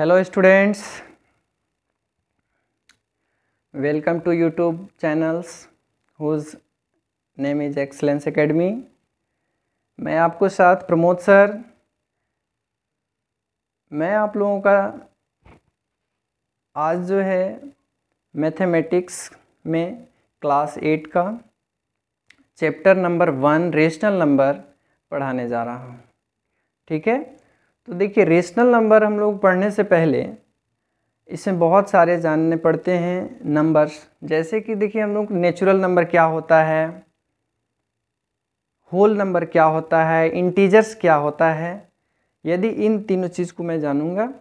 Hello students welcome to YouTube channels whose name is Excellence Academy मैं आपको साथ Pramod sir मैं आप लोगों का आज जो है मैथमेटिक्स में क्लास एट का chapter number one rational number पढ़ाने जा रहा हूँ ठीक है तो देखिए रेशनल नंबर हम लोग पढ़ने से पहले इसमें बहुत सारे जानने पड़ते हैं नंबर्स जैसे कि देखिए हम लोग नेचुरल नंबर क्या होता है होल नंबर क्या होता है इंटीजर्स क्या होता है यदि इन तीनों चीज़ को मैं जानूंगा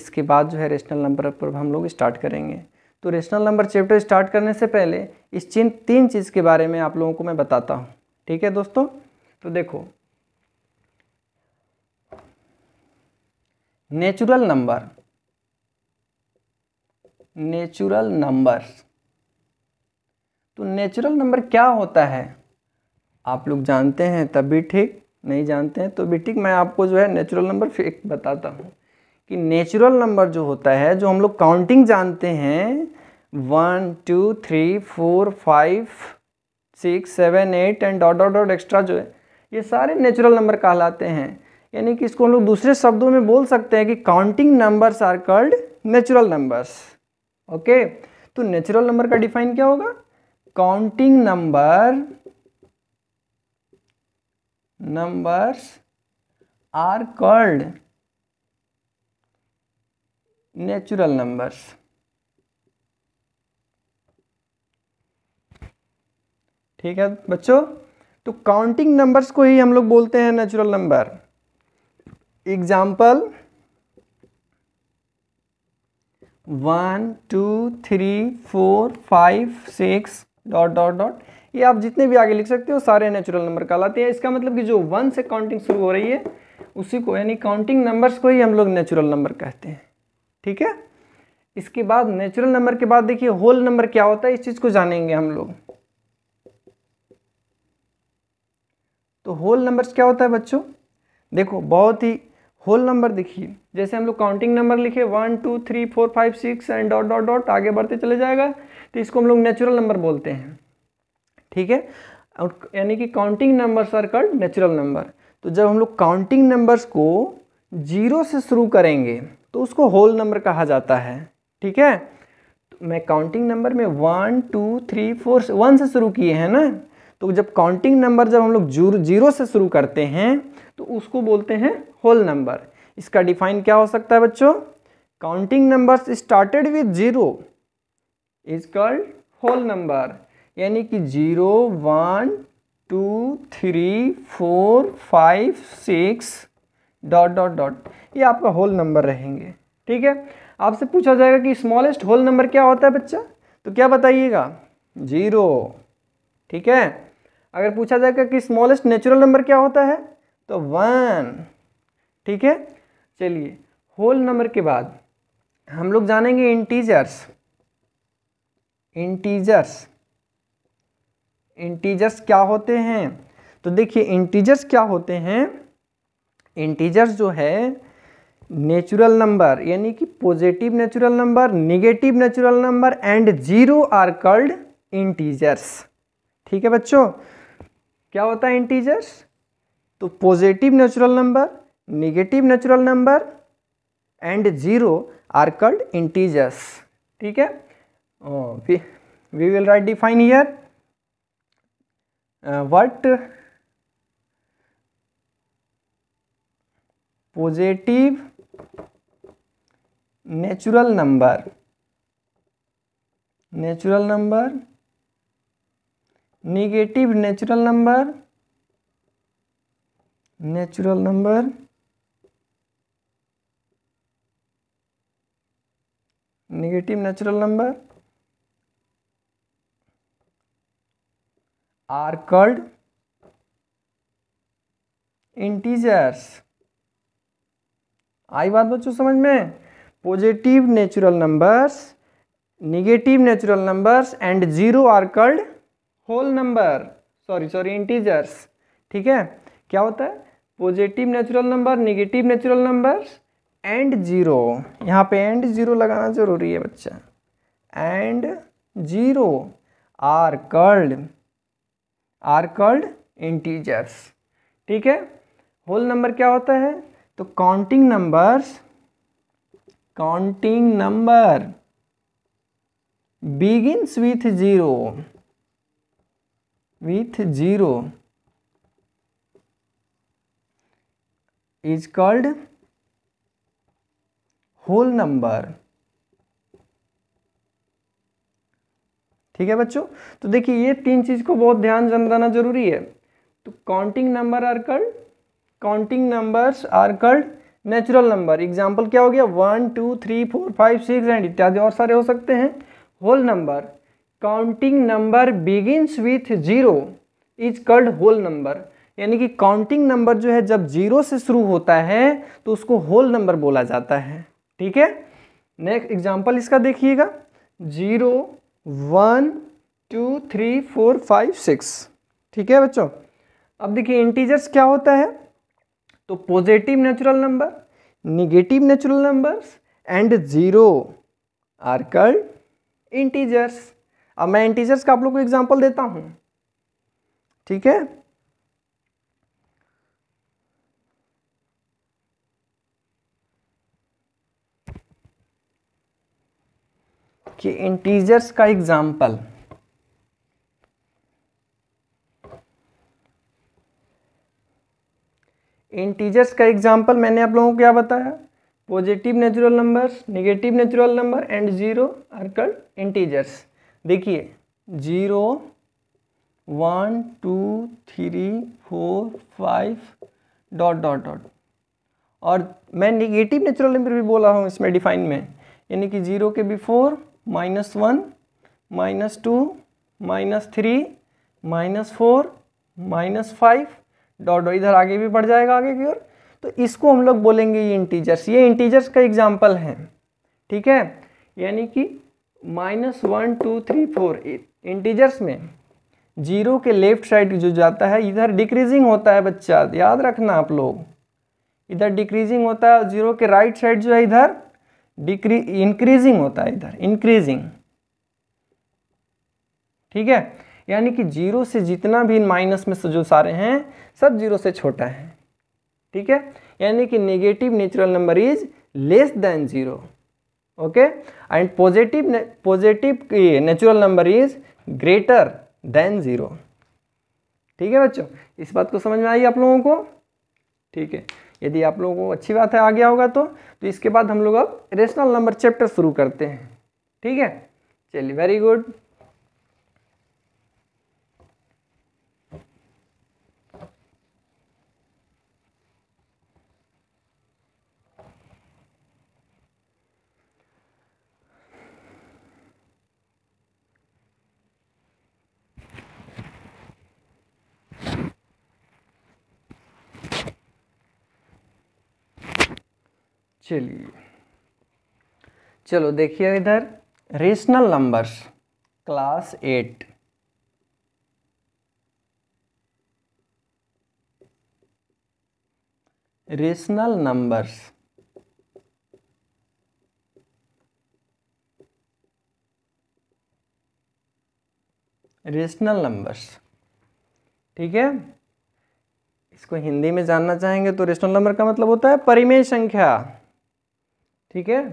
इसके बाद जो है रेशनल नंबर पर हम लोग स्टार्ट करेंगे तो रेशनल नंबर चैप्टर स्टार्ट करने से पहले इस चिन्ह तीन चीज़ के बारे में आप लोगों को मैं बताता हूँ ठीक है दोस्तों तो देखो नेचुरल नंबर नेचुरल नंबर तो नेचुरल नंबर क्या होता है आप लोग जानते हैं तब भी ठीक नहीं जानते हैं तो भी ठीक मैं आपको जो है नेचुरल नंबर फिर एक बताता हूँ कि नेचुरल नंबर जो होता है जो हम लोग काउंटिंग जानते हैं one two three four five six seven eight and dot dot dot extra जो है ये सारे नेचुरल नंबर कहलाते हैं यानी कि इसको हम लोग दूसरे शब्दों में बोल सकते हैं कि counting numbers are called natural numbers okay तो नेचुरल नंबर का डिफाइन क्या होगा counting number numbers are called natural numbers ठीक है बच्चों तो काउंटिंग नंबर्स को ही हम लोग बोलते हैं natural number example one two three four five six dot dot dot ये आप जितने भी आगे लिख सकते हो सारे नेचुरल नंबर कहलाते हैं इसका मतलब कि जो वन से काउंटिंग शुरू हो रही है उसी को यानी काउंटिंग नंबर्स को ही हम लोग नेचुरल नंबर कहते हैं ठीक है इसके बाद नेचुरल नंबर के बाद देखिए होल नंबर क्या होता है इस चीज़ को जानेंगे हम लोग तो होल नंबर्स क्या होता है बच्चों देखो बहुत ही होल नंबर देखिए जैसे हम लोग काउंटिंग नंबर लिखे one two three four five six and dot dot dot आगे बढ़ते चले जाएगा तो इसको हम लोग नेचुरल नंबर बोलते हैं ठीक है और यानी कि counting number are called natural number तो जब हम लोग काउंटिंग नंबर्स को जीरो से शुरू करेंगे तो उसको होल नंबर कहा जाता है ठीक है तो मैं काउंटिंग नंबर में one two three four one से शुरू किए हैं ना तो जब काउंटिंग नंबर जब हम लोग जीरो से शुरू करते हैं तो उसको बोलते हैं होल नंबर इसका डिफाइन क्या हो सकता है बच्चों counting number started with zero is called whole number यानी कि zero one two three four five six dot dot dot ये आपका होल नंबर रहेंगे ठीक है आपसे पूछा जाएगा कि स्मॉलेस्ट होल नंबर क्या होता है बच्चा तो क्या बताइएगा जीरो ठीक है अगर पूछा जाएगा कि स्मॉलेस्ट नेचुरल नंबर क्या होता है तो वन ठीक है चलिए होल नंबर के बाद हम लोग जानेंगे इंटीजर्स इंटीजर्स इंटीजर्स क्या होते हैं तो देखिए इंटीजर्स क्या होते हैं इंटीजर्स जो है नेचुरल नंबर यानी कि positive natural number negative natural number and zero are called integers ठीक है बच्चों क्या होता है इंटीजर्स तो positive natural number negative natural number and zero are called integers ठीक है we will write define here what positive natural number natural number negative natural number natural number negative natural number are called integers आई बात बच्चों समझ में positive natural numbers negative natural numbers and zero are called whole number sorry sorry integers ठीक है क्या होता है positive natural number negative natural number and zero यहाँ पे एंड जीरो लगाना जरूरी है बच्चा and zero are called are called integers ठीक है होल नंबर क्या होता है तो counting numbers counting number begins with zero with zero is called whole number ठीक है बच्चों तो देखिए ये तीन चीज को बहुत ध्यान समझाना जरूरी है तो counting number are called counting numbers are called natural number example क्या हो गया one two three four five six and इत्यादि और सारे हो सकते हैं whole number counting number begins with zero is called whole number यानी कि काउंटिंग नंबर जो है जब जीरो से शुरू होता है तो उसको होल नंबर बोला जाता है ठीक है नेक्स्ट एग्जाम्पल इसका देखिएगा zero one two three four five six ठीक है बच्चों अब देखिए इंटीजर्स क्या होता है तो positive natural number negative natural numbers and zero are called integers अब मैं इंटीजर्स का आप लोग को एग्जाम्पल देता हूं ठीक है कि इंटीजर्स का एग्जाम्पल इंटीजर्स का एग्जाम्पल मैंने आप लोगों को क्या बताया positive natural numbers negative natural number and zero are called integers देखिए zero one two three four five dot dot dot और मैं निगेटिव नेचुरल नंबर भी बोला हूँ इसमें डिफाइन में यानी कि जीरो के before minus one minus two minus three minus four minus five dot dot इधर आगे भी बढ़ जाएगा आगे की ओर तो इसको हम लोग बोलेंगे ये इंटीजर्स ये इंटीजर्स का एग्जाम्पल है ठीक है यानी कि minus one two three four integers में जीरो के लेफ्ट साइड जो जाता है इधर डिक्रीजिंग होता है बच्चा याद रखना आप लोग इधर डिक्रीजिंग होता है जीरो के राइट साइड जो है इधर डिक्री इंक्रीजिंग होता है इधर इंक्रीजिंग ठीक है यानी कि जीरो से जितना भी माइनस में जो सारे हैं सब जीरो से छोटा है ठीक है यानी कि negative natural number is less than zero and positive positive positive natural number is greater than zero ठीक है बच्चों इस बात को समझ में आई आप लोगों को ठीक है यदि आप लोगों को अच्छी बात है आ गया होगा तो तो इसके बाद हम लोग अब रेशनल नंबर चैप्टर शुरू करते हैं ठीक है चलिए वेरी गुड चलिए चलो देखिए इधर rational numbers class eight rational numbers rational numbers ठीक है इसको हिंदी में जानना चाहेंगे तो रेशनल नंबर का मतलब होता है परिमेय संख्या ठीक है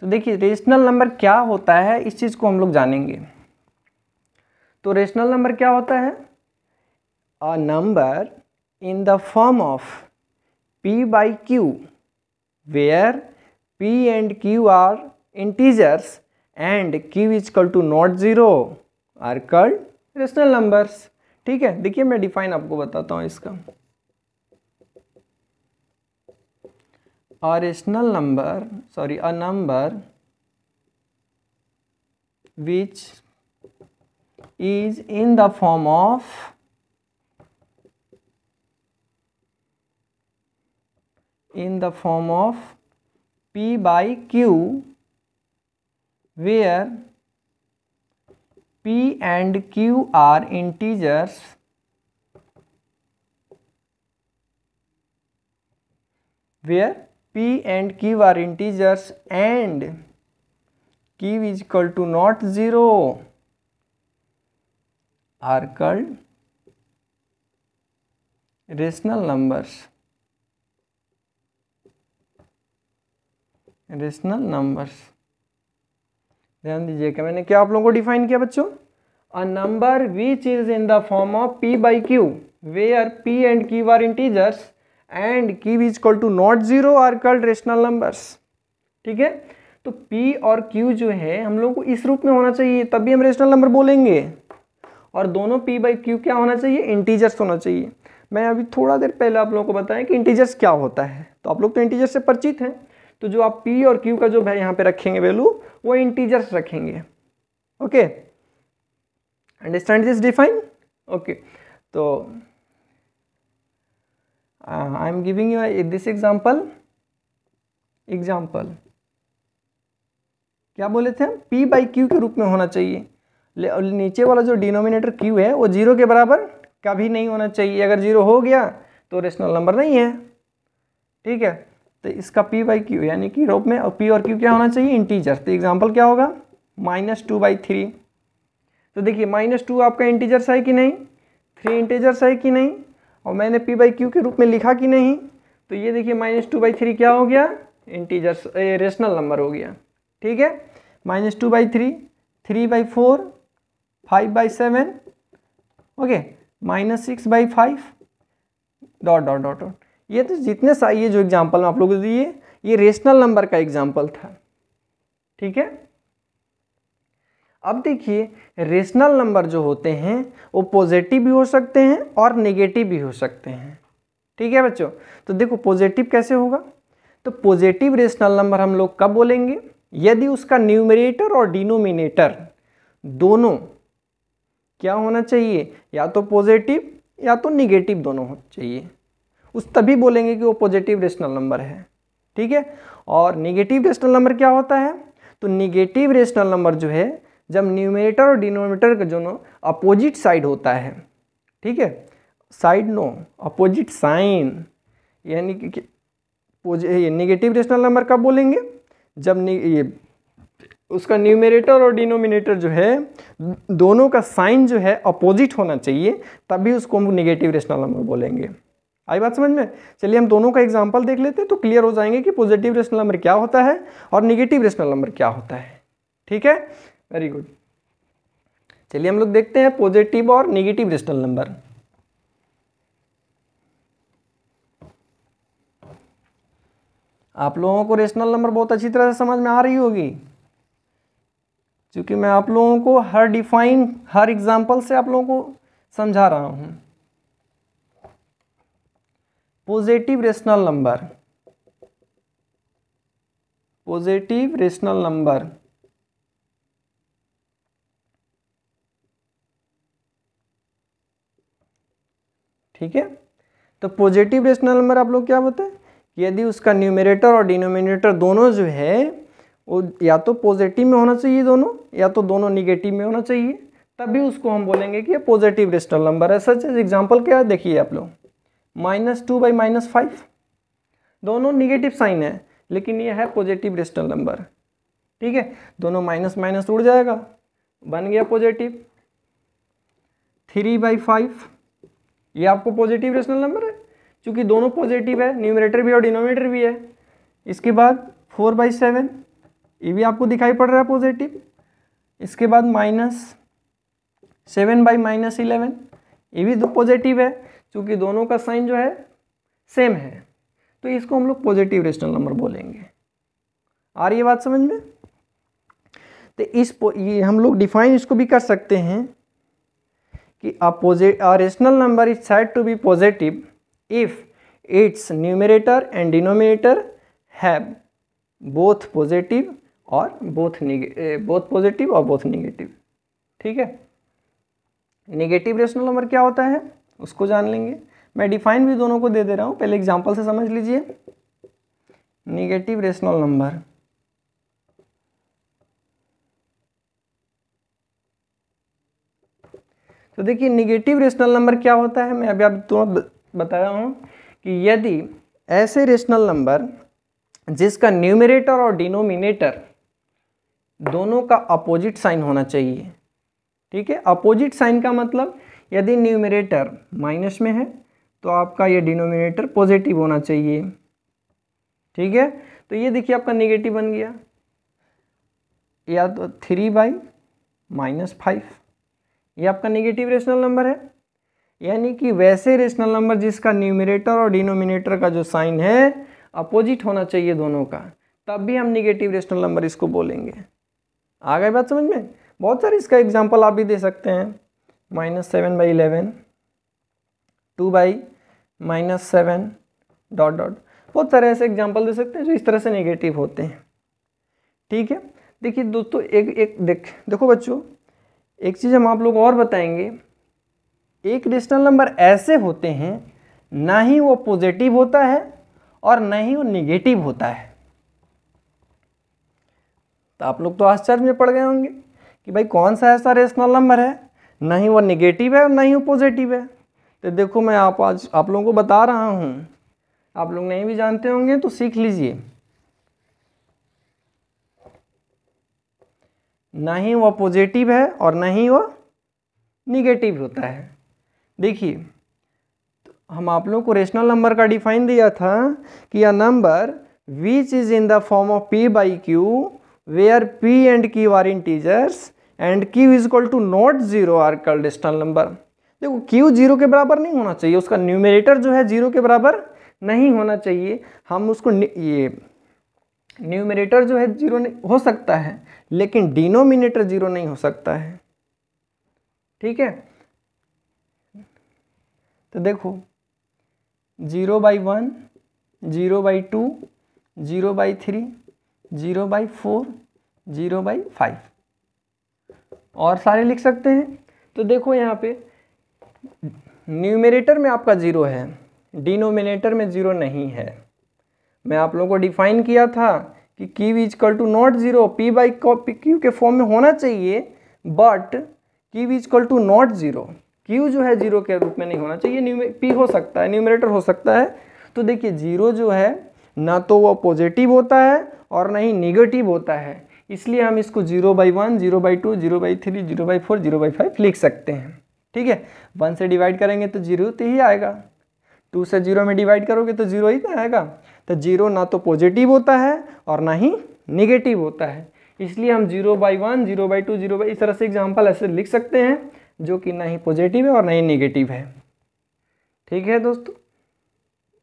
तो देखिए रेशनल नंबर क्या होता है इस चीज़ को हम लोग जानेंगे तो रेशनल नंबर क्या होता है a number in the form of p by q where p and q are integers and q is equal to not zero are called rational numbers ठीक है देखिए मैं डिफाइन आपको बताता हूँ इसका a rational number sorry a number which is in the form of in the form of p by q where p and q are integers where p and q are integers and q is equal to not 0 are called rational numbers rational numbers ध्यान दीजिए क्या मैंने क्या आप लोगों को define किया बच्चों a number which is in the form of p by q where are p and q are integers and q is equal to not zero are called rational numbers ठीक है तो पी और Q जो है हम लोग को इस रूप में होना चाहिए तभी हम रेशनल नंबर बोलेंगे और दोनों पी बाई क्यू क्या होना चाहिए इंटीजर्स होना चाहिए मैं अभी थोड़ा देर पहले आप लोगों को बताया कि इंटीजर्स क्या होता है तो आप लोग तो इंटीजर्स से परिचित हैं तो जो आप पी और क्यू का जो है यहाँ पे रखेंगे वैल्यू वो इंटीजर्स रखेंगे okay understand this define okay तो uh, i am giving you a, this example example क्या बोले थे हम p बाई क्यू के रूप में होना चाहिए और नीचे वाला जो डिनोमिनेटर q है वो जीरो के बराबर कभी नहीं होना चाहिए अगर जीरो हो गया तो रेशनल नंबर नहीं है ठीक है तो इसका p बाई क्यू यानी कि रूप में और p और q क्या होना चाहिए इंटीजर तो एग्जाम्पल क्या होगा माइनस टू बाई थ्री तो देखिए माइनस टू आपका इंटीजर्स है कि नहीं थ्री इंटीजर्स है कि नहीं और मैंने पी बाई क्यू के रूप में लिखा कि नहीं तो ये देखिए माइनस टू बाई थ्री क्या हो गया इंटीजर्स रेशनल नंबर हो गया ठीक है minus two by three three by four five by seven okay minus six by five dot dot dot dot ये तो जितने साइए जो एग्जाम्पल आप लोगों को दिए ये रेशनल नंबर का एग्जाम्पल था ठीक है अब देखिए रेशनल नंबर जो होते हैं वो पॉजिटिव भी हो सकते हैं और नेगेटिव भी हो सकते हैं ठीक है बच्चों तो देखो पॉजिटिव कैसे होगा तो पॉजिटिव रेशनल नंबर हम लोग कब बोलेंगे यदि उसका न्यूमिनेटर और डिनोमिनेटर दोनों क्या होना चाहिए या तो पॉजिटिव या तो निगेटिव दोनों हो चाहिए उस तभी बोलेंगे कि वो पॉजिटिव रेशनल नंबर है ठीक है और निगेटिव रेशनल नंबर क्या होता है तो निगेटिव रेशनल नंबर जो है जब न्यूमिनेटर और डिनोमिनेटर का दोनों अपोजिट साइड होता है ठीक है साइड नो अपोजिट साइन यानी कि ये निगेटिव रेशनल नंबर कब बोलेंगे जब ये उसका न्यूमिनेटर और डिनोमिनेटर जो है दोनों का साइन जो है अपोजिट होना चाहिए तभी उसको हम निगेटिव रेशनल नंबर बोलेंगे आई बात समझ में चलिए हम दोनों का एग्जाम्पल देख लेते हैं तो क्लियर हो जाएंगे कि पॉजिटिव रेशनल नंबर क्या होता है और निगेटिव रेशनल नंबर क्या होता है ठीक है वेरी गुड चलिए हम लोग देखते हैं पॉजिटिव और निगेटिव रिस्टल नंबर आप लोगों को रेशनल नंबर बहुत अच्छी तरह से समझ में आ रही होगी क्योंकि मैं आप लोगों को हर डिफाइन हर एग्जाम्पल से आप लोगों को समझा रहा हूं positive rational number positive rational number ठीक है तो पॉजिटिव रेशनल नंबर आप लोग क्या बताए कि यदि उसका न्यूमिनेटर और डिनोमिनेटर दोनों जो है वो या तो पॉजिटिव में होना चाहिए दोनों या तो दोनों निगेटिव में होना चाहिए तभी उसको हम बोलेंगे कि पॉजिटिव रेशनल नंबर है सच एग्जाम्पल क्या है देखिए आप लोग minus two by minus five दोनों निगेटिव साइन है लेकिन ये है पॉजिटिव रेशनल नंबर ठीक है दोनों माइनस माइनस उड़ जाएगा बन गया पॉजिटिव थ्री बाई फाइव ये आपको पॉजिटिव रेशनल नंबर है क्योंकि दोनों पॉजिटिव है न्यूमरेटर भी और डिनोमिनेटर भी है इसके बाद फोर बाई सेवन ये भी आपको दिखाई पड़ रहा है पॉजिटिव इसके बाद minus seven by minus eleven ये भी दो पॉजिटिव है क्योंकि दोनों का साइन जो है सेम है तो इसको हम लोग पॉजिटिव रेशनल नंबर बोलेंगे आ रही है बात समझ में तो इस ये हम लोग डिफाइन इसको भी कर सकते हैं कि a rational number is said to be positive if its numerator and denominator have both और बोथ बोथ पॉजिटिव और बोथ निगेटिव ठीक है निगेटिव रेशनल नंबर क्या होता है उसको जान लेंगे मैं डिफाइन भी दोनों को दे दे रहा हूँ पहले एग्जाम्पल से समझ लीजिए निगेटिव रेशनल नंबर तो देखिए निगेटिव रेशनल नंबर क्या होता है मैं अभी आप तुरंत बताया हूँ कि यदि ऐसे रेशनल नंबर जिसका न्यूमिनेटर और डिनोमिनेटर दोनों का अपोजिट साइन होना चाहिए ठीक है अपोजिट साइन का मतलब यदि न्यूमिनेटर माइनस में है तो आपका ये डिनोमिनेटर पॉजिटिव होना चाहिए ठीक है तो ये देखिए आपका नेगेटिव बन गया या तो थ्री बाई माइनस फाइव ये आपका नेगेटिव रेशनल नंबर है यानी कि वैसे रेशनल नंबर जिसका न्यूमिनेटर और डिनोमिनेटर का जो साइन है अपोजिट होना चाहिए दोनों का तब भी हम निगेटिव रेशनल नंबर इसको बोलेंगे आ गए बात समझ में बहुत सारे इसका एग्जाम्पल आप भी दे सकते हैं minus seven by eleven two by minus seven dot dot बहुत सारे ऐसे एग्जाम्पल दे सकते हैं जो इस तरह से नेगेटिव होते हैं ठीक है देखिए दोस्तों एक एक देख देखो बच्चों एक चीज़ हम आप लोग और बताएंगे एक रेशनल नंबर ऐसे होते हैं ना ही वो पॉजिटिव होता है और ना ही वो निगेटिव होता है तो आप लोग तो आश्चर्य में पड़ गए होंगे कि भाई कौन सा ऐसा रेशनल नंबर है ना ही वो निगेटिव है और ना ही वो पॉजिटिव है तो देखो मैं आप आज आप लोगों को बता रहा हूँ आप लोग नहीं भी जानते होंगे तो सीख लीजिए ना ही वो पॉजिटिव है और ना ही वो निगेटिव होता है देखिए तो हम आप लोगों को रेशनल नंबर का डिफाइन दिया था कि यह number which is in the form of p by q where p and q are integers and q is equal to not zero are called rational number देखो क्यू जीरो के बराबर नहीं होना चाहिए उसका न्यूमिनेटर जो है जीरो के बराबर नहीं होना चाहिए हम उसको ये न्यूमिनेटर जो है जीरो हो सकता है लेकिन डिनोमिनेटर जीरो नहीं हो सकता है ठीक है तो देखो zero by one zero by two zero by three zero by four zero by five और सारे लिख सकते हैं तो देखो यहाँ पे न्यूमेरेटर में आपका ज़ीरो है डिनोमिनेटर में ज़ीरो नहीं है मैं आप लोगों को डिफाइन किया था कि q is equal to not zero p by q के फॉर्म में होना चाहिए but q is equal to not zero q जो है जीरो के रूप में नहीं होना चाहिए पी हो सकता है न्यूमिनेटर हो सकता है तो देखिए जीरो जो है ना तो वह पॉजिटिव होता है और ना ही निगेटिव होता है इसलिए हम इसको zero by one zero by two zero by three zero by four zero by five लिख सकते हैं ठीक है वन से डिवाइड करेंगे तो जीरो तो ही आएगा टू से जीरो में डिवाइड करोगे तो जीरो ही तो आएगा तो जीरो ना तो पॉजिटिव होता है और ना ही निगेटिव होता है इसलिए हम zero by one zero by two zero by इस तरह से एग्जाम्पल ऐसे लिख सकते हैं जो कि ना ही पॉजिटिव है और ना ही निगेटिव है ठीक है दोस्तों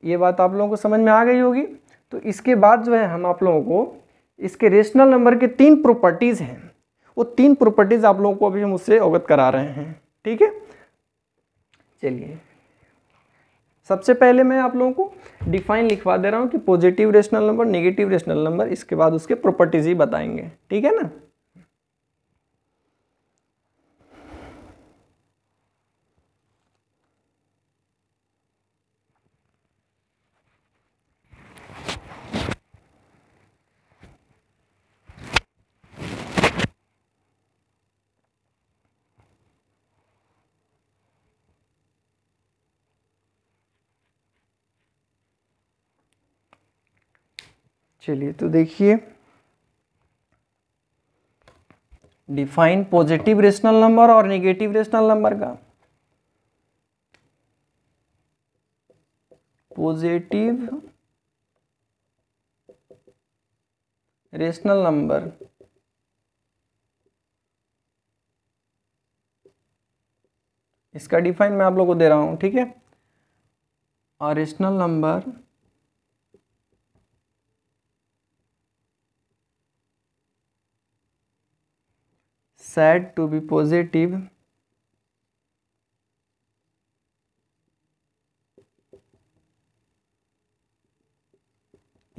ये बात आप लोगों को समझ में आ गई होगी तो इसके बाद जो है हम आप लोगों को इसके रेशनल नंबर के तीन प्रॉपर्टीज़ हैं वो तीन प्रॉपर्टीज़ आप लोगों को अभी हम उससे अवगत करा रहे हैं ठीक है चलिए सबसे पहले मैं आप लोगों को डिफाइन लिखवा दे रहा हूँ कि positive rational number negative rational number इसके बाद उसके प्रॉपर्टीज़ ही बताएंगे ठीक है ना चलिए तो देखिए डिफाइन पॉजिटिव रेशनल नंबर और नेगेटिव रेशनल नंबर का पॉजिटिव रेशनल नंबर इसका डिफाइन मैं आप लोगों को दे रहा हूं ठीक है और rational number said to be positive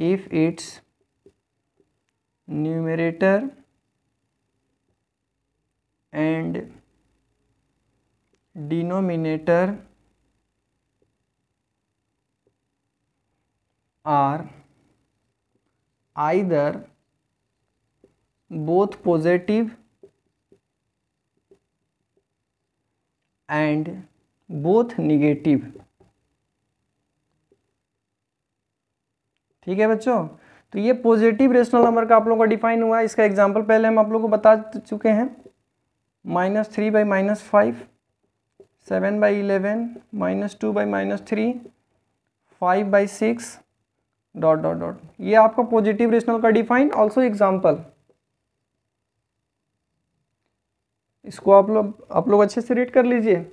if its numerator and denominator are either both positive and both negative ठीक है बच्चों तो ये पॉजिटिव रेशनल नंबर का आप लोगों का डिफाइन हुआ है इसका एग्जांपल पहले हम आप लोगों को बता चुके हैं minus three by minus five seven by eleven minus two by minus three five by six dot dot dot ये आपका पॉजिटिव रेशनल का डिफाइन ऑल्सो एग्जाम्पल इसको आप लोग आप लोग अच्छे से रीड कर लीजिए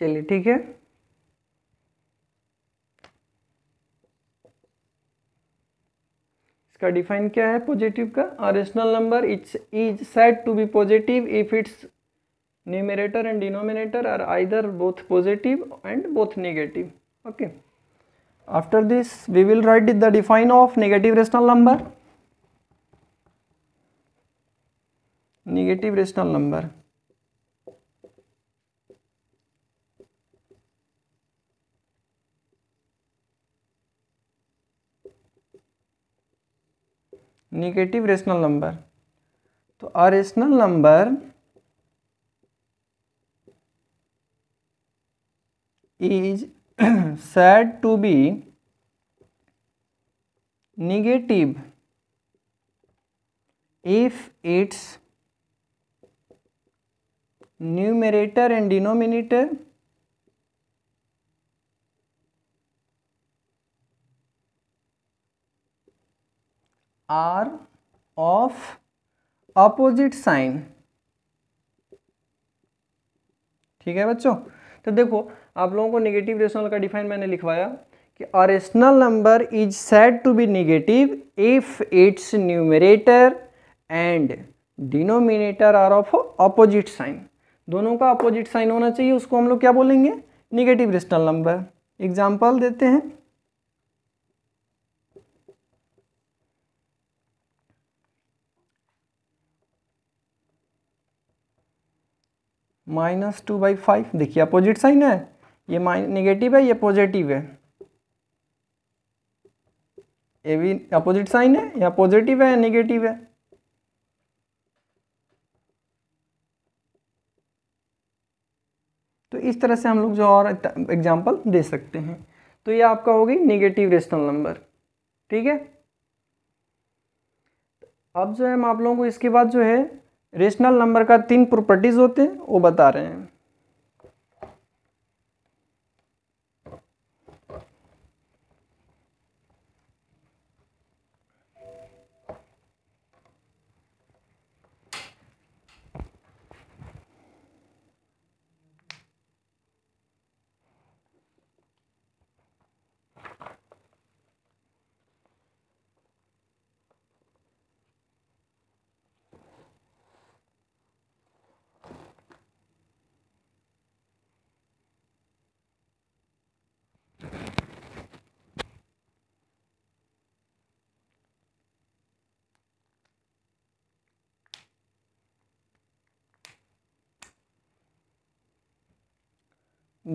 चलिए ठीक है इसका डिफाइन क्या है पॉजिटिव का a rational number its is said to be positive if its numerator and denominator are either both positive and both negative okay after this we will write the define of negative rational number negative rational number negative rational number तो a rational number is said to be negative if its numerator and denominator are of opposite sign ठीक है बच्चों तो देखो आप लोगों को negative rational का डिफाइन मैंने लिखवाया कि a number is said to be negative if its numerator and denominator are of opposite sign दोनों का अपोजिट साइन होना चाहिए उसको हम लोग क्या बोलेंगे निगेटिव रेशनल नंबर एग्जाम्पल देते हैं माइनस टू बाई फाइव देखिए अपोजिट साइन है ये माइन निगेटिव है ये पॉजिटिव है ये भी अपोजिट साइन है या पॉजिटिव है या निगेटिव है तो इस तरह से हम लोग जो और एग्जाम्पल दे सकते हैं तो ये आपका हो गई निगेटिव रेशनल नंबर ठीक है अब जो है हम आप लोगों को इसके बाद जो है रेशनल नंबर का तीन प्रॉपर्टीज़ होते हैं वो बता रहे हैं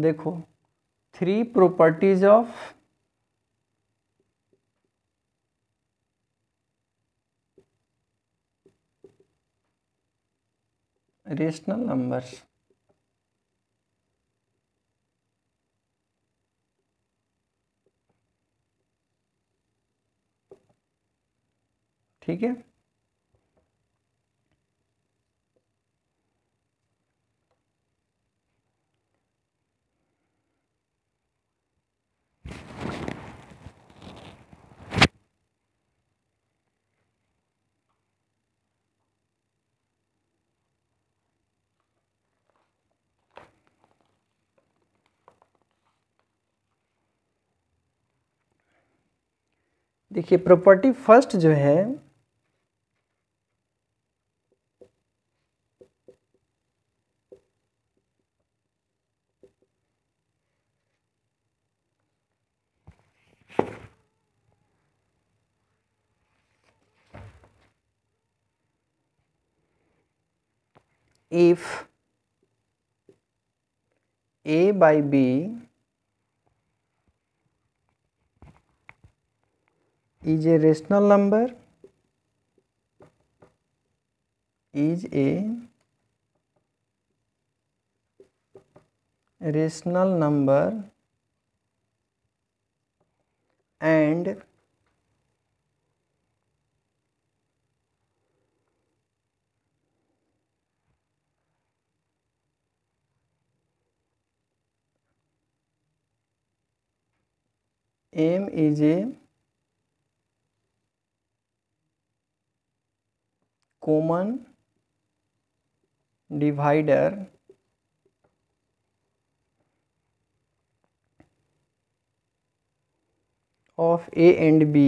देखो three properties of rational numbers ठीक है देखिए प्रॉपर्टी फर्स्ट जो है if a by b is a rational number is a rational number and m is a common divider of a and b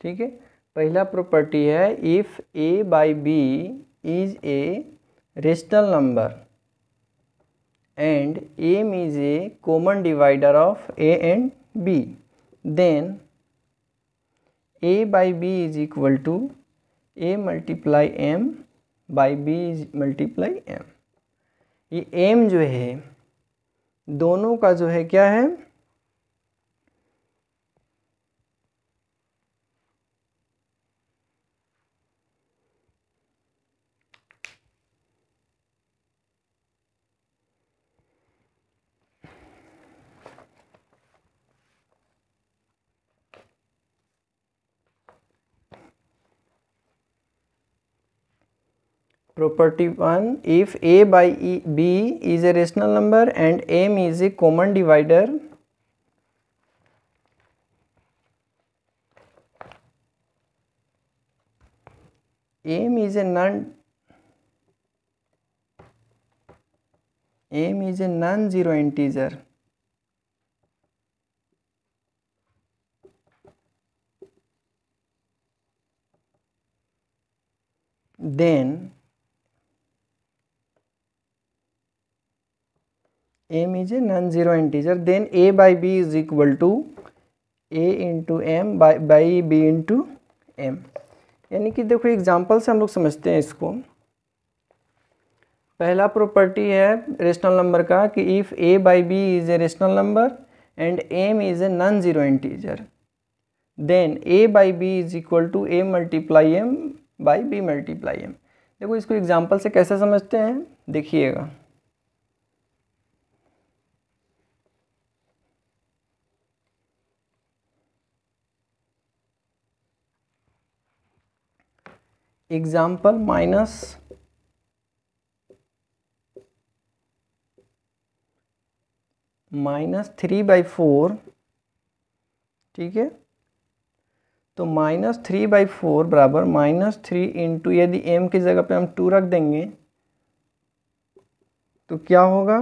ठीक है पहला प्रॉपर्टी है if a by b is a rational number and m is a common divider of a and b then a by b is equal to a multiply m by b is multiply m ये m जो है दोनों का जो है क्या है property one if a by b is a rational number and m is a common divider m is a non m is a non zero integer then m is a non-zero integer then a by b is equal to a into m by by b into m यानी कि देखो example से हम लोग समझते हैं इसको पहला प्रॉपर्टी है रेशनल नंबर का कि if a by b is a rational number and m is a non zero integer then a by b is equal to a multiply m by b multiply m देखो इसको example से कैसे समझते हैं देखिएगा example minus minus three by four ठीक है तो माइनस थ्री बाई फोर बराबर माइनस थ्री इंटू यदि एम की जगह पे हम टू रख देंगे तो क्या होगा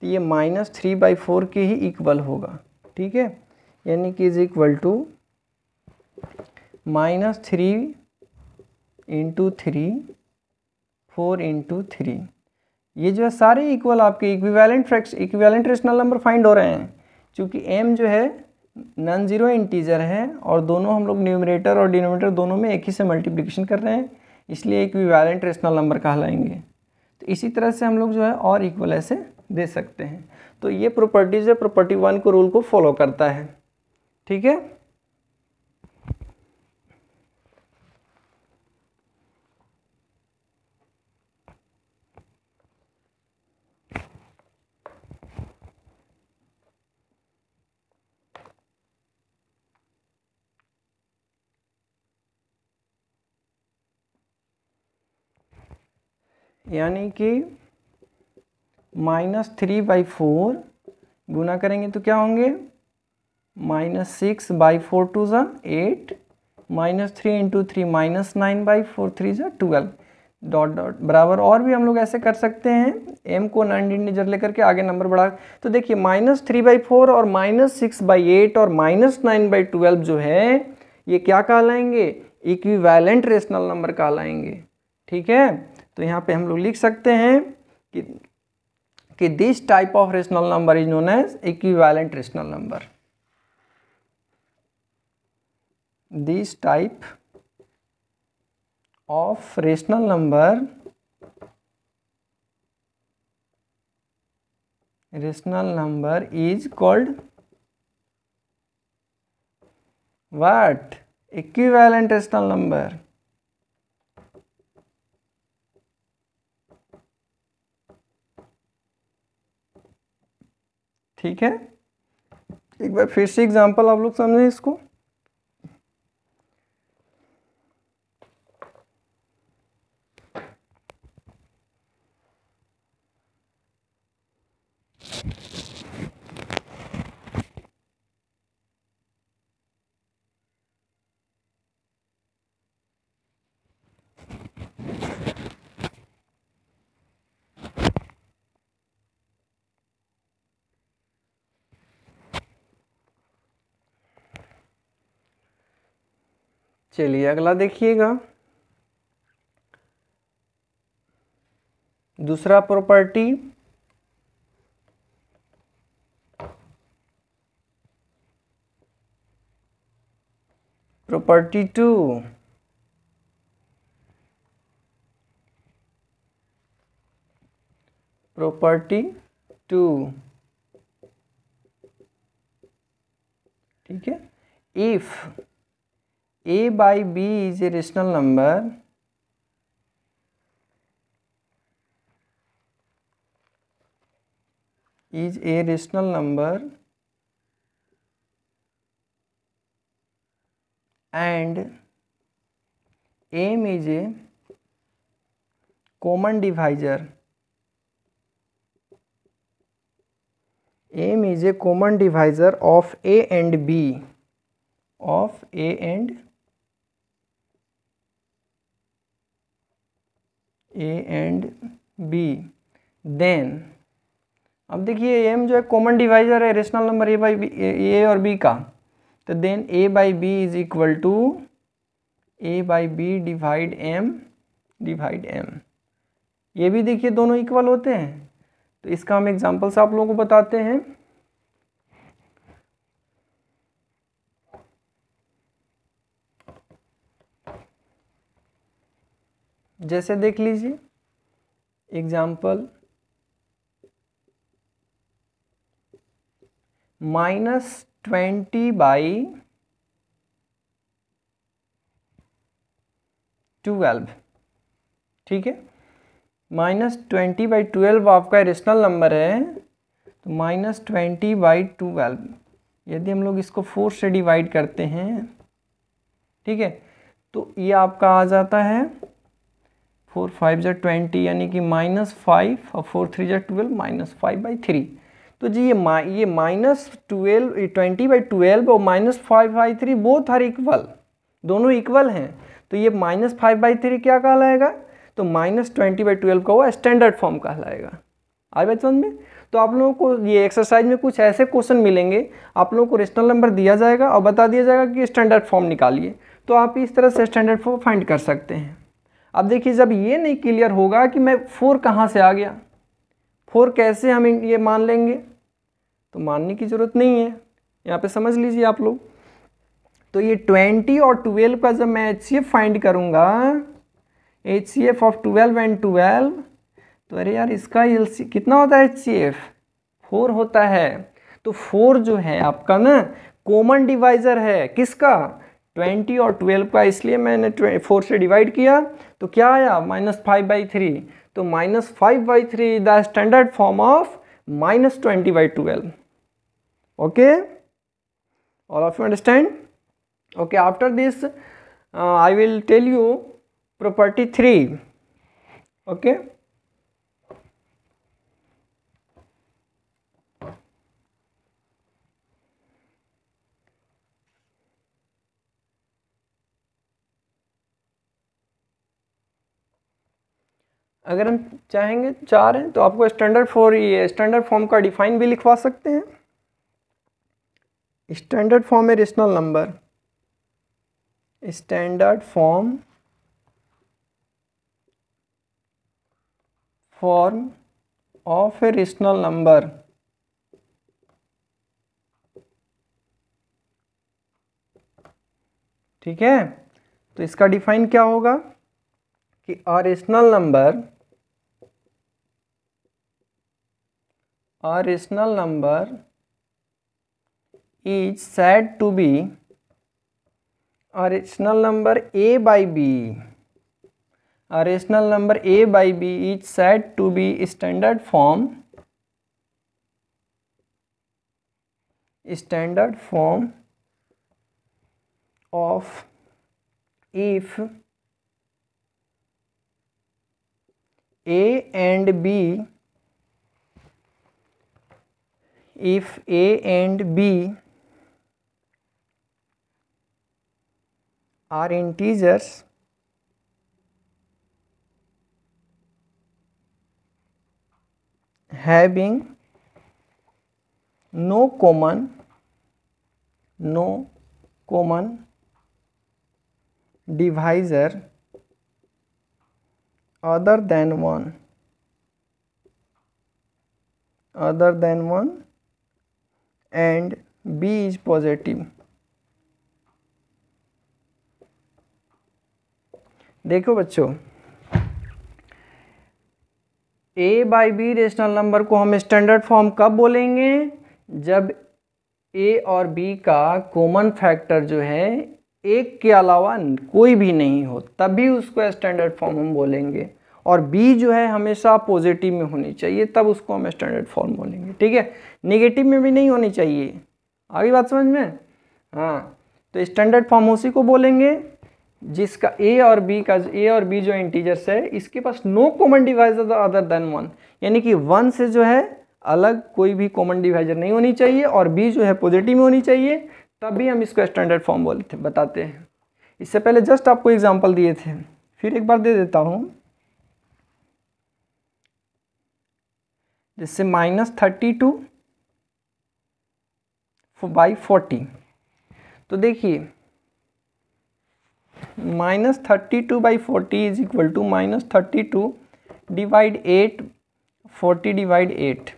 तो ये माइनस थ्री बाई फोर के ही इक्वल होगा ठीक है यानी कि is equal to minus three into three four into three ये जो है सारे इक्वल आपके equivalent fraction equivalent rational number find हो रहे हैं क्योंकि एम जो है नॉन ज़ीरो इंटीजर है और दोनों हम लोग न्यूमरेटर और डिनोमिनेटर दोनों में एक ही से मल्टीप्लिकेशन कर रहे हैं इसलिए इक्विवेलेंट रेशनल नंबर कहलाएंगे तो इसी तरह से हम लोग जो है और इक्वल ऐसे दे सकते हैं तो ये प्रॉपर्टीज है प्रॉपर्टी वन को रूल को फॉलो करता है ठीक है यानी कि माइनस थ्री बाई फोर गुना करेंगे तो क्या होंगे minus six by four two ज़ा eight minus three into three minus nine by four three ज़ा ट्वेल्व डॉट डॉट बराबर और भी हम लोग ऐसे कर सकते हैं एम को नाइन डिजर लेकर के आगे नंबर बढ़ा तो देखिए माइनस थ्री बाई फोर और माइनस सिक्स बाई एट और माइनस नाइन बाई ट्वेल्व जो है ये क्या कहलाएंगे इक्विवेलेंट रेशनल नंबर कहलाएंगे ठीक है तो यहाँ पे हम लोग लिख सकते हैं कि कि this type of rational number is known as equivalent rational number this type of rational number rational number is called what equivalent rational number ठीक है एक बार फिर से एग्जांपल आप लोग समझें इसको चलिए अगला देखिएगा दूसरा property property two property two ठीक है if a by b is a rational number is a rational number and m is a common divisor m is a common divisor of a and b of a and a and b then अब देखिए m जो है common divisor है rational number a by b a और b का तो then a by b is equal to a by b divide m divide m ये भी देखिए दोनों इक्वल होते हैं तो इसका हम एग्जाम्पल्स आप लोगों को बताते हैं जैसे देख लीजिए example minus twenty by twelve ठीक है माइनस ट्वेंटी बाई ट्वेल्व आपका एडिशनल नंबर है तो माइनस ट्वेंटी बाई ट्वेल्व यदि हम लोग इसको फोर से डिवाइड करते हैं ठीक है तो ये आपका आ जाता है फोर फाइव जै ट्वेंटी यानी कि माइनस फाइव और फोर थ्री जै twelve minus five by three तो जी ये मा, ये minus twelve twenty by twelve और माइनस फाइव बाई थ्री बहुत आर इक्वल दोनों इक्वल हैं तो ये माइनस फाइव बाई थ्री क्या कहलाएगा तो माइनस ट्वेंटी बाई ट्वेल्व का हुआ स्टैंडर्ड फॉर्म कहलाएगा आए बात समझ में तो आप लोगों को ये एक्सरसाइज में कुछ ऐसे क्वेश्चन मिलेंगे आप लोगों को रेशनल नंबर दिया जाएगा और बता दिया जाएगा कि स्टैंडर्ड फॉर्म निकालिए तो आप इस तरह से स्टैंडर्ड फॉर्म फाइंड कर सकते हैं अब देखिए जब ये नहीं क्लियर होगा कि मैं फोर कहाँ से आ गया फोर कैसे हम ये मान लेंगे तो मानने की ज़रूरत नहीं है यहाँ पे समझ लीजिए आप लोग तो ये ट्वेंटी और ट्वेल्व का जब मैं एच सी एफ फाइंड करूँगा H C F of twelve and twelve तो अरे यार इसका एल सी कितना होता है एच सी एफ फोर होता है तो फोर जो है आपका ना कॉमन डिवाइज़र है किसका ट्वेंटी और ट्वेल्व का इसलिए मैंने फोर से डिवाइड किया तो क्या आया माइनस फाइव बाई थ्री तो minus five by three is the standard form of minus twenty by twelve okay all of you understand okay after this I will tell you property three okay okay अगर हम चाहेंगे चार हैं तो आपको standard four ये standard form का define भी लिखवा सकते हैं standard form a rational number standard form form of a rational number ठीक है तो इसका डिफाइन क्या होगा कि a rational number a rational number is said to be a rational number a by b a rational number a by b is said to be standard form standard form of if a and b if A and B are integers having no common no common divisor other than 1 other than 1 and B is positive. देखो बच्चों a by b rational number को हम standard form कब बोलेंगे जब ए और b का common factor जो है एक के अलावा कोई भी नहीं हो तभी उसको स्टैंडर्ड फॉर्म हम बोलेंगे और बी जो है हमेशा पॉजिटिव में होनी चाहिए तब उसको हम स्टैंडर्ड फॉर्म बोलेंगे ठीक है निगेटिव में भी नहीं होनी चाहिए आगे बात समझ में हाँ तो स्टैंडर्ड फॉर्म उसी को बोलेंगे जिसका ए और बी का ए और बी जो इंटीजर्स है इसके पास no common divisor other than one यानी कि वन से जो है अलग कोई भी कॉमन डिवाइजर नहीं होनी चाहिए और बी जो है पॉजिटिव में होनी चाहिए तभी हम इसको स्टैंडर्ड फॉर्म बोलते बताते हैं इससे पहले जस्ट आपको एग्जाम्पल दिए थे फिर एक बार दे देता हूँ जिससे minus thirty two by forty तो देखिए minus thirty two by forty is equal to minus thirty two divide eight forty divide eight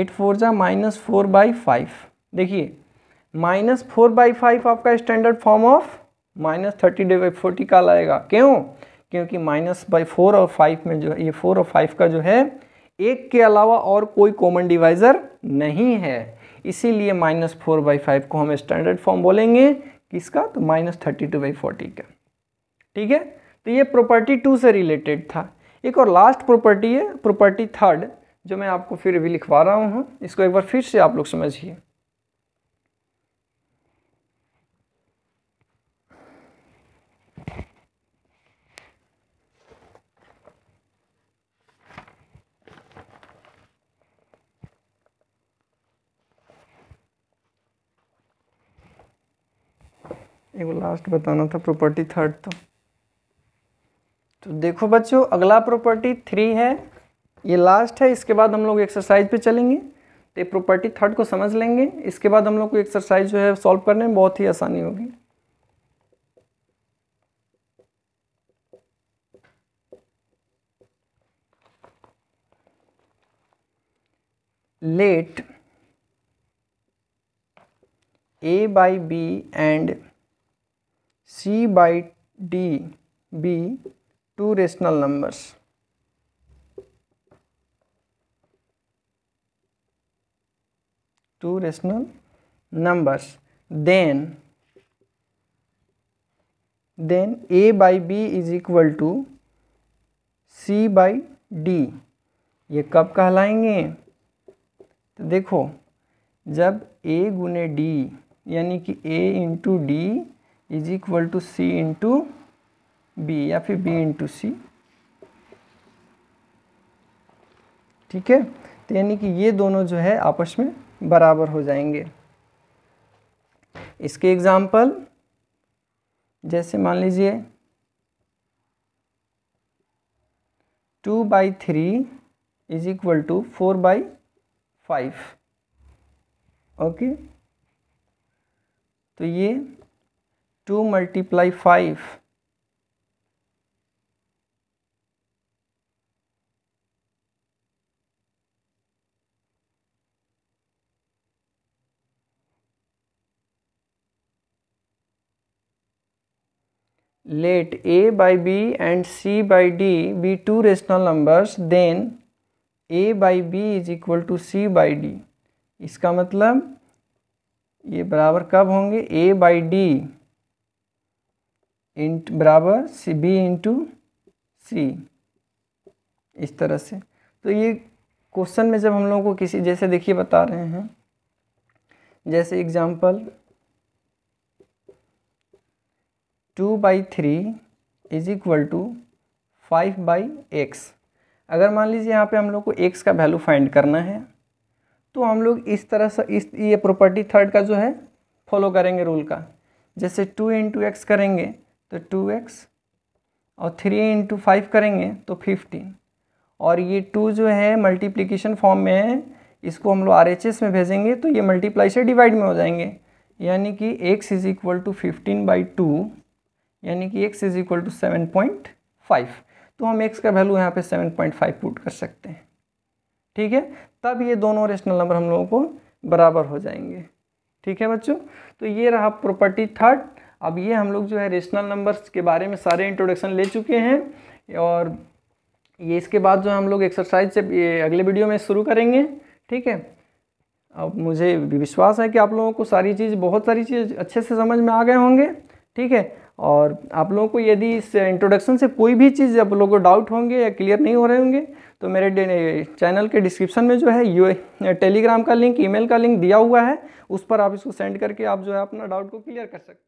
eight four जा माइनस फोर बाई फाइव देखिए माइनस फोर बाई फाइव आपका standard form of minus thirty divide forty का लाएगा क्यों क्योंकि minus by four और five में जो है ये फोर और फाइव का जो है एक के अलावा और कोई कॉमन डिवाइज़र नहीं है इसीलिए माइनस फोर बाई फाइव को हम स्टैंडर्ड फॉर्म बोलेंगे किसका तो minus thirty two by forty का ठीक है तो ये प्रॉपर्टी टू से रिलेटेड था एक और लास्ट प्रॉपर्टी है प्रॉपर्टी थर्ड जो मैं आपको फिर भी लिखवा रहा हूँ इसको एक बार फिर से आप लोग समझिए एक लास्ट बताना था प्रॉपर्टी थर्ड तो तो देखो बच्चों अगला प्रॉपर्टी थ्री है ये लास्ट है इसके बाद हम लोग एक्सरसाइज पे चलेंगे तो प्रॉपर्टी थर्ड को समझ लेंगे इसके बाद हम लोग को एक्सरसाइज जो है सॉल्व करने में बहुत ही आसानी होगी let a by b and c by d be two rational numbers. two rational numbers then then a by b is equal to c by d ये कब कहलाएंगे तो देखो जब a गुने डी यानी कि a into d is equal to c into b या फिर बी इंटू सी ठीक है तो यानी कि ये दोनों जो है आपस में बराबर हो जाएंगे इसके एग्जाम्पल जैसे मान लीजिए two by three is equal to four by five okay तो ये two multiply five let a by b and c by d be two rational numbers then a by b is equal to c by d इसका मतलब ये बराबर कब होंगे ए by D int बराबर C B into सी इस तरह से तो ये क्वेश्चन में जब हम लोगों को किसी जैसे देखिए बता रहे हैं जैसे example two by three is equal to five by x अगर मान लीजिए यहाँ पे हम लोग को एक्स का वैल्यू फाइंड करना है तो हम लोग इस तरह से इस ये प्रॉपर्टी थर्ड का जो है फॉलो करेंगे रूल का जैसे टू इंटू एक्स करेंगे तो टू एक्स और थ्री इंटू फाइव करेंगे तो फिफ्टीन और ये टू जो है मल्टीप्लीकेशन फॉर्म में है इसको हम लोग आर एच एस में भेजेंगे तो ये मल्टीप्लाई से डिवाइड में हो जाएंगे यानी कि x is equal to fifteen by two यानी कि x is equal to seven point five तो हम एक्स का वैल्यू यहाँ पे सेवन पॉइंट फाइव पुट कर सकते हैं ठीक है तब ये दोनों रेशनल नंबर हम लोगों को बराबर हो जाएंगे ठीक है बच्चों तो ये रहा प्रॉपर्टी थर्ड अब ये हम लोग जो है रेशनल नंबर्स के बारे में सारे इंट्रोडक्शन ले चुके हैं और ये इसके बाद जो हम लोग एक्सरसाइज से ये अगले वीडियो में शुरू करेंगे ठीक है अब मुझे विश्वास है कि आप लोगों को सारी चीज़ बहुत सारी चीज़ अच्छे से समझ में आ गए होंगे ठीक है और आप लोगों को यदि इस इंट्रोडक्शन से कोई भी चीज़ आप लोगों को डाउट होंगे या क्लियर नहीं हो रहे होंगे तो मेरे चैनल के डिस्क्रिप्शन में जो है यू टेलीग्राम का लिंक ईमेल का लिंक दिया हुआ है उस पर आप इसको सेंड करके आप जो है अपना डाउट को क्लियर कर सकते हैं